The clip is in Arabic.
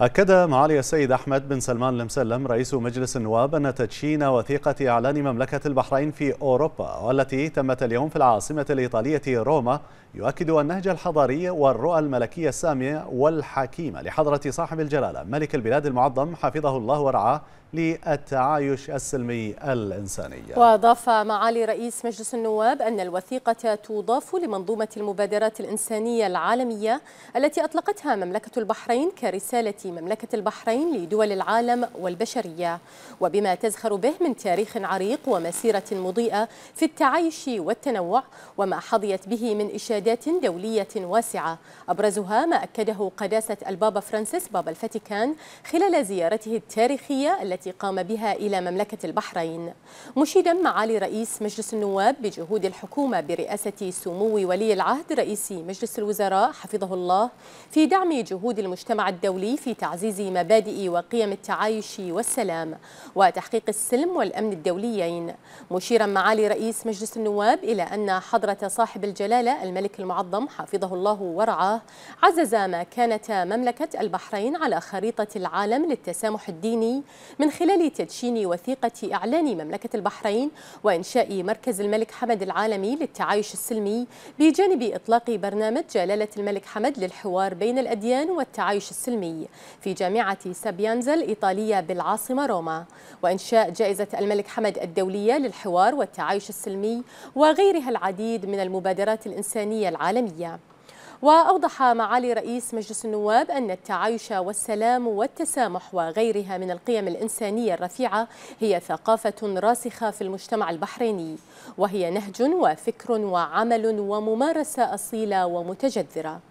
أكد معالي السيد أحمد بن سلمان المسلم رئيس مجلس النواب أن تدشين وثيقة إعلان مملكة البحرين في أوروبا والتي تمت اليوم في العاصمة الإيطالية روما يؤكد النهج الحضاري والرؤى الملكية السامية والحكيمة لحضرة صاحب الجلالة ملك البلاد المعظم حفظه الله ورعاه للتعايش السلمي الإنساني وأضاف معالي رئيس مجلس النواب أن الوثيقة تضاف لمنظومة المبادرات الإنسانية العالمية التي أطلقتها مملكة البحرين كرسالة مملكة البحرين لدول العالم والبشرية وبما تزخر به من تاريخ عريق ومسيرة مضيئة في التعايش والتنوع وما حظيت به من إشادات دولية واسعة أبرزها ما أكده قداسة البابا فرانسيس بابا الفاتيكان خلال زيارته التاريخية التي التي قام بها إلى مملكة البحرين مشيدا معالي رئيس مجلس النواب بجهود الحكومة برئاسة سمو ولي العهد رئيس مجلس الوزراء حفظه الله في دعم جهود المجتمع الدولي في تعزيز مبادئ وقيم التعايش والسلام وتحقيق السلم والأمن الدوليين مشيرا معالي رئيس مجلس النواب إلى أن حضرة صاحب الجلالة الملك المعظم حفظه الله ورعاه عزز كانت مملكة البحرين على خريطة العالم للتسامح الديني من من خلال تدشين وثيقة إعلان مملكة البحرين وإنشاء مركز الملك حمد العالمي للتعايش السلمي بجانب إطلاق برنامج جلالة الملك حمد للحوار بين الأديان والتعايش السلمي في جامعة سابيانزا الإيطالية بالعاصمة روما وإنشاء جائزة الملك حمد الدولية للحوار والتعايش السلمي وغيرها العديد من المبادرات الإنسانية العالمية وأوضح معالي رئيس مجلس النواب أن التعايش والسلام والتسامح وغيرها من القيم الإنسانية الرفيعة هي ثقافة راسخة في المجتمع البحريني وهي نهج وفكر وعمل وممارسة أصيلة ومتجذرة